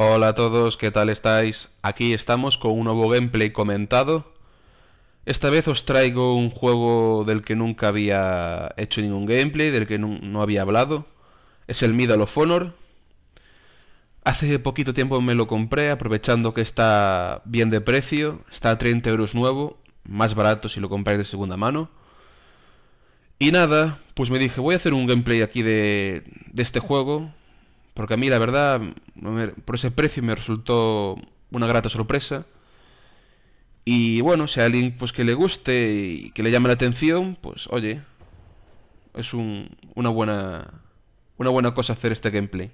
Hola a todos, ¿qué tal estáis? Aquí estamos con un nuevo gameplay comentado. Esta vez os traigo un juego del que nunca había hecho ningún gameplay, del que no había hablado. Es el Middle of Honor. Hace poquito tiempo me lo compré, aprovechando que está bien de precio. Está a 30 euros nuevo, más barato si lo compráis de segunda mano. Y nada, pues me dije, voy a hacer un gameplay aquí de este juego, porque a mí, la verdad, por ese precio me resultó una grata sorpresa. Y bueno, si a alguien pues, que le guste y que le llame la atención, pues oye, es una, buena, una buena cosa hacer este gameplay.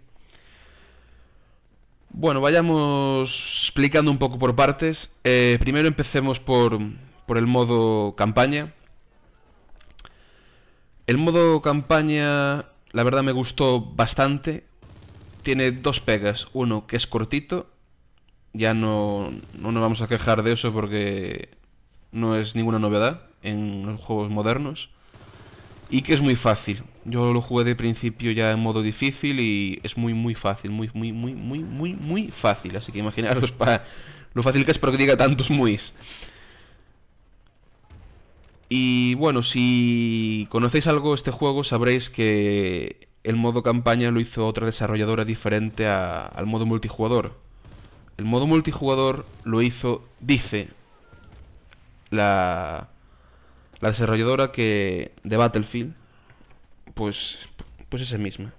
Bueno, vayamos explicando un poco por partes. Eh, primero empecemos por, por el modo campaña. El modo campaña, la verdad me gustó bastante tiene dos pegas. Uno, que es cortito. Ya no, nos vamos a quejar de eso porque no es ninguna novedad en los juegos modernos. Y que es muy fácil. Yo lo jugué de principio ya en modo difícil y es muy, muy fácil. Muy, muy, muy, muy, muy, muy fácil. Así que imaginaros para lo fácil que es, pero que diga tantos muis. Y bueno, si conocéis algo de este juego, sabréis que el modo campaña lo hizo otra desarrolladora diferente al modo multijugador. El modo multijugador lo hizo, dice la, la desarrolladora que de Battlefield, pues, pues esa misma.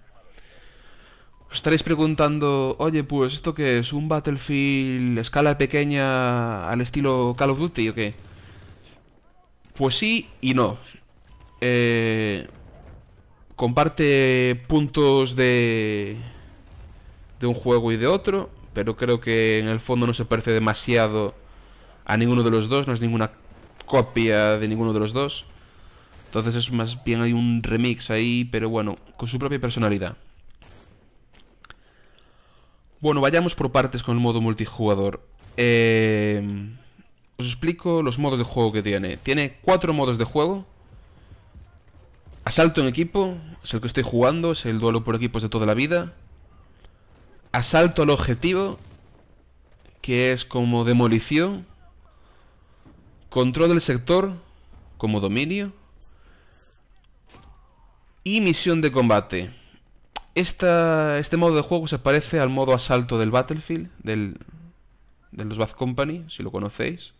Os estaréis preguntando, oye, pues esto que es un Battlefield escala pequeña al estilo Call of Duty o qué? Pues sí y no. Eh, comparte puntos de, de un juego y de otro, pero creo que en el fondo no se parece demasiado a ninguno de los dos, no es ninguna copia de ninguno de los dos. Entonces es más bien hay un remix ahí, pero bueno, con su propia personalidad. Bueno, vayamos por partes con el modo multijugador. Eh, os explico los modos de juego que tiene. Tiene cuatro modos de juego Asalto en equipo, es el que estoy jugando, es el duelo por equipos de toda la vida. Asalto al objetivo, que es como demolición. Control del sector, como dominio. Y misión de combate. este modo de juego se parece al modo asalto del Battlefield, del, de los Bad Company, si lo conocéis.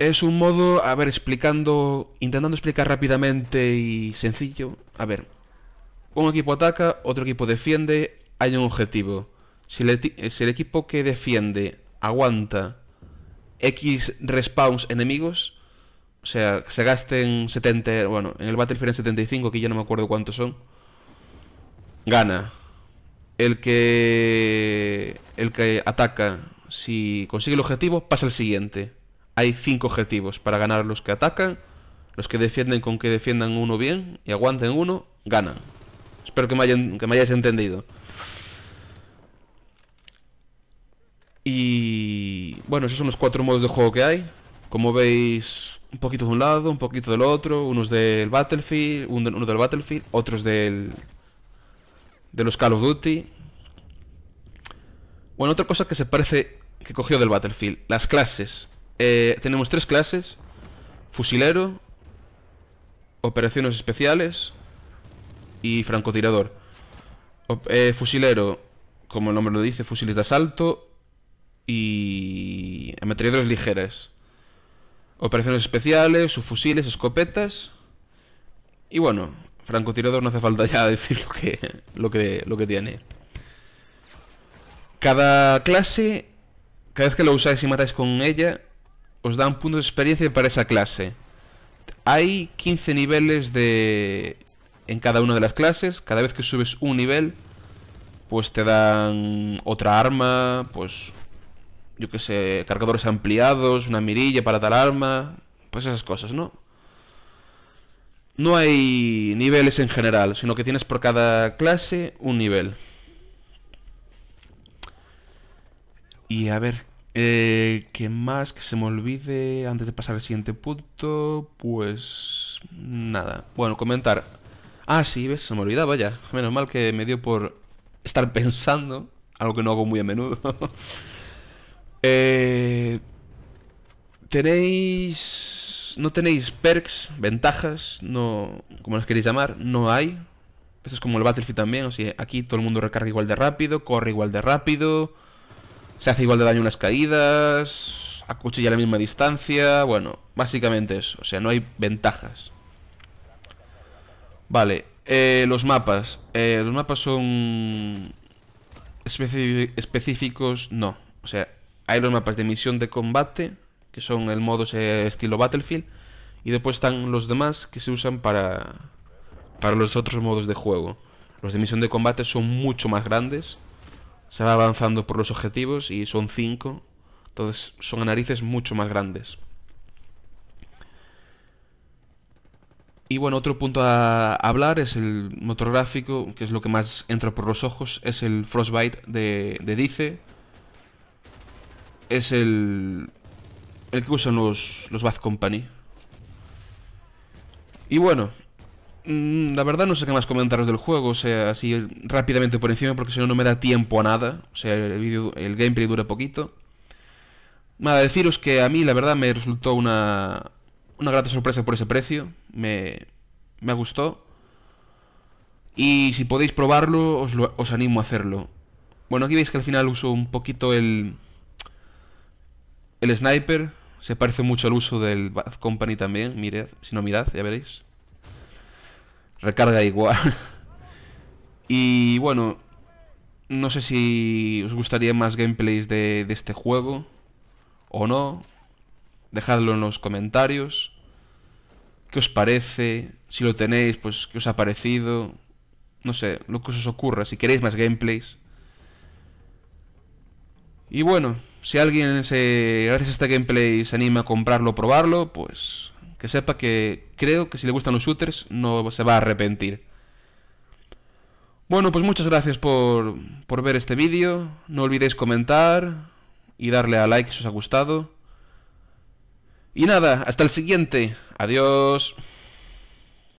Es un modo, a ver, explicando, intentando explicar rápidamente y sencillo. A ver, un equipo ataca, otro equipo defiende, hay un objetivo. Si el, equipo que defiende aguanta X respawns enemigos, o sea, se gasten 70, bueno, en el Battlefield en 75, que ya no me acuerdo cuántos son, gana. El que el que ataca, si consigue el objetivo, pasa al siguiente hay cinco objetivos para ganar los que atacan. Los que defienden con que defiendan uno bien y aguanten uno, ganan. Espero que me, que hayáis entendido. Y bueno, esos son los cuatro modos de juego que hay. Como veis, un poquito de un lado, un poquito del otro, unos del Battlefield, uno del Battlefield, otros del de los Call of Duty. Bueno, otra cosa que se parece que cogió del Battlefield, las clases. Eh, tenemos tres clases. Fusilero, operaciones especiales y francotirador. Eh, fusilero, como el nombre lo dice, fusiles de asalto y ametralladoras ligeras. Operaciones especiales, subfusiles, escopetas. Y bueno, francotirador no hace falta ya decir lo que, lo que, lo que tiene. Cada clase, cada vez que lo usáis y matáis con ella, os dan puntos de experiencia para esa clase. Hay 15 niveles de en cada una de las clases. Cada vez que subes un nivel, pues te dan otra arma, pues yo qué sé, cargadores ampliados, una mirilla para tal arma, pues esas cosas, ¿no? No hay niveles en general, sino que tienes por cada clase un nivel. Y a ver eh, ¿Qué más que se me olvide antes de pasar al siguiente punto? Pues nada. Bueno, comentar. Ah, sí, ves, se me olvidaba ya. Menos mal que me dio por estar pensando, algo que no hago muy a menudo. eh, tenéis... No tenéis perks, ventajas, no como las queréis llamar, no hay. Eso es como el Battlefield también, o sea, aquí todo el mundo recarga igual de rápido, corre igual de rápido se hace igual de daño unas caídas, acuchilla a la misma distancia, bueno, básicamente eso, o sea, no hay ventajas. Vale, eh, los mapas, eh, los mapas son específicos, no, o sea, hay los mapas de misión de combate, que son el modo estilo Battlefield, y después están los demás que se usan para, para los otros modos de juego. Los de misión de combate son mucho más grandes, se va avanzando por los objetivos y son 5, entonces son narices mucho más grandes. Y bueno, otro punto a hablar es el motor gráfico, que es lo que más entra por los ojos, es el Frostbite de, de Dice. Es el, el que usan los, los Bad Company. Y bueno, Mm, la verdad no sé qué más comentaros del juego, o sea, así rápidamente por encima, porque si no, no me da tiempo a nada. O sea, el, el gameplay dura poquito. Nada, deciros que a mí la verdad me resultó una, una grata sorpresa por ese precio. Me, me gustó. Y si podéis probarlo, os, os animo a hacerlo. Bueno, aquí veis que al final uso un poquito el, el sniper. Se parece mucho al uso del Bad Company también, mirad, si no mirad, ya veréis recarga igual. y bueno, no sé si os gustaría más gameplays de, este juego o no. Dejadlo en los comentarios. ¿Qué os parece? Si lo tenéis, pues qué os ha parecido. No sé, lo que os ocurra, si queréis más gameplays. Y bueno, si alguien se, gracias a este gameplay se anima a comprarlo o probarlo, pues que sepa que creo que si le gustan los shooters no se va a arrepentir. Bueno, pues muchas gracias por, por ver este vídeo. No olvidéis comentar y darle a like si os ha gustado. Y nada, hasta el siguiente. Adiós.